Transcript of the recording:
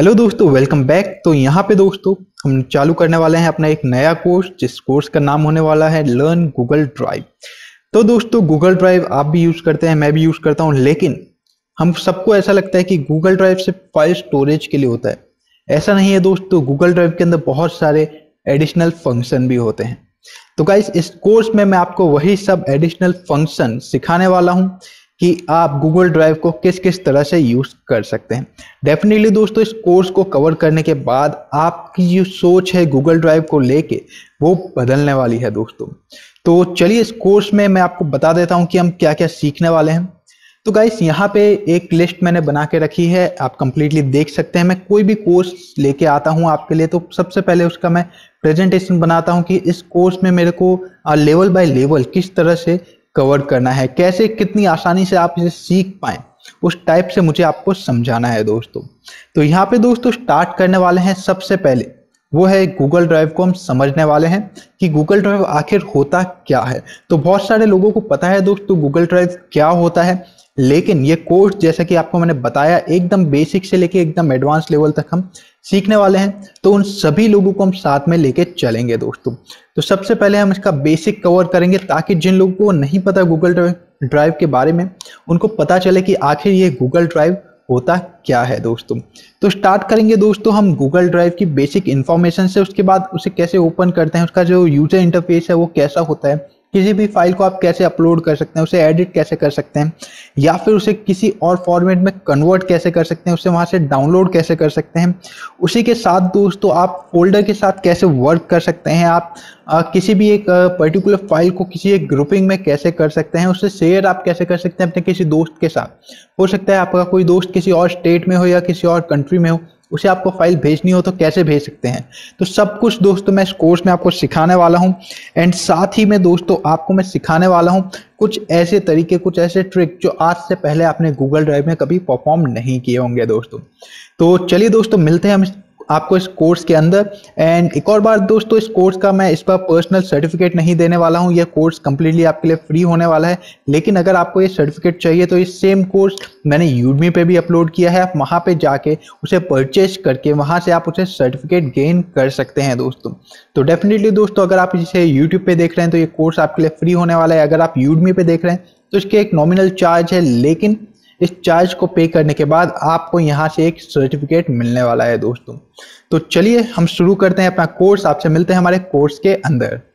hello दोस्तों welcome back तो यहाँ पे दोस्तों हम चालू करने वाले हैं अपना एक नया कोर्स जिस कोर्स का नाम होने वाला है लर्न गूगल ड्राइव तो दोस्तों गूगल ड्राइव आप भी यूज़ करते हैं मैं भी यूज़ करता हूँ लेकिन हम सबको ऐसा लगता है कि गूगल ड्राइव सिर्फ फाइल स्टोरेज के लिए होता है ऐसा नहीं है दोस्तों गूगल ड्राइव के अंदर बहुत सारे एडिशनल फंक्शन भी होते हैं तो गाइस इस कोर्स में मैं आपको वही सब एडिशनल फंक्शन सिखाने वाला हूँ कि आप गूगल ड्राइव को किस किस तरह से यूज़ कर सकते हैं डेफिनेटली दोस्तों इस कोर्स को कवर करने के बाद आपकी जो सोच है गूगल ड्राइव को लेके वो बदलने वाली है दोस्तों तो चलिए इस कोर्स में मैं आपको बता देता हूँ कि हम क्या क्या सीखने वाले हैं तो गाइस यहाँ पे एक लिस्ट मैंने बना के रखी है आप कंप्लीटली देख सकते हैं मैं कोई भी कोर्स लेके आता हूँ आपके लिए तो सबसे पहले उसका मैं प्रेजेंटेशन बनाता हूँ कि इस कोर्स में मेरे को लेवल बाय लेवल किस तरह से कवर करना है कैसे कितनी आसानी से आप इसे सीख पाए उस टाइप से मुझे आपको समझाना है दोस्तों तो यहाँ पे दोस्तों स्टार्ट करने वाले हैं सबसे पहले वो है गूगल ड्राइव को हम समझने वाले हैं कि गूगल ड्राइव आखिर होता क्या है तो बहुत सारे लोगों को पता है दोस्तों गूगल ड्राइव क्या होता है लेकिन ये कोर्स जैसा कि आपको मैंने बताया एकदम बेसिक से लेके एकदम एडवांस लेवल तक हम सीखने वाले हैं तो उन सभी लोगों को हम साथ में लेके चलेंगे दोस्तों तो सबसे पहले हम इसका बेसिक कवर करेंगे ताकि जिन लोगों को नहीं पता गूगल ड्राइव के बारे में उनको पता चले कि आखिर ये गूगल ड्राइव होता क्या है दोस्तों तो स्टार्ट करेंगे दोस्तों हम गूगल ड्राइव की बेसिक इन्फॉर्मेशन से उसके बाद उसे कैसे ओपन करते हैं उसका जो यूजर इंटरफेस है वो कैसा होता है किसी भी फाइल को आप कैसे अपलोड कर सकते हैं उसे एडिट कैसे कर सकते हैं या फिर उसे किसी और फॉर्मेट में कन्वर्ट कैसे कर सकते हैं उसे वहाँ से डाउनलोड कैसे कर सकते हैं उसी के साथ दोस्तों आप फोल्डर के साथ कैसे वर्क कर सकते हैं आप आ, किसी भी एक पर्टिकुलर फाइल को किसी एक ग्रुपिंग में कैसे कर सकते हैं उसे शेयर आप कैसे कर सकते हैं अपने किसी दोस्त के साथ हो सकता है आपका कोई दोस्त किसी और स्टेट में हो या किसी और कंट्री में हो उसे आपको फाइल भेजनी हो तो कैसे भेज सकते हैं तो सब कुछ दोस्तों मैं इस कोर्स में आपको सिखाने वाला हूँ एंड साथ ही में दोस्तों आपको मैं सिखाने वाला हूँ कुछ ऐसे तरीके कुछ ऐसे ट्रिक जो आज से पहले आपने गूगल ड्राइव में कभी परफॉर्म नहीं किए होंगे दोस्तों तो चलिए दोस्तों मिलते हैं हम आपको इस कोर्स के अंदर एंड एक और बार दोस्तों इस कोर्स का मैं इस पर पर्सनल सर्टिफिकेट नहीं देने वाला हूँ यह कोर्स कंप्लीटली आपके लिए फ्री होने वाला है लेकिन अगर आपको ये सर्टिफिकेट चाहिए तो ये सेम कोर्स मैंने यूडमी पे भी अपलोड किया है आप वहाँ पे जाके उसे परचेज करके वहाँ से आप उसे सर्टिफिकेट गेन कर सकते हैं दोस्तों तो डेफिनेटली दोस्तों अगर आप इसे यूट्यूब पर देख रहे हैं तो ये कोर्स आपके लिए फ्री होने वाला है अगर आप यूडमी पे देख रहे हैं तो इसके एक नॉमिनल चार्ज है लेकिन इस चार्ज को पे करने के बाद आपको यहाँ से एक सर्टिफिकेट मिलने वाला है दोस्तों तो चलिए हम शुरू करते हैं अपना कोर्स आपसे मिलते हैं हमारे कोर्स के अंदर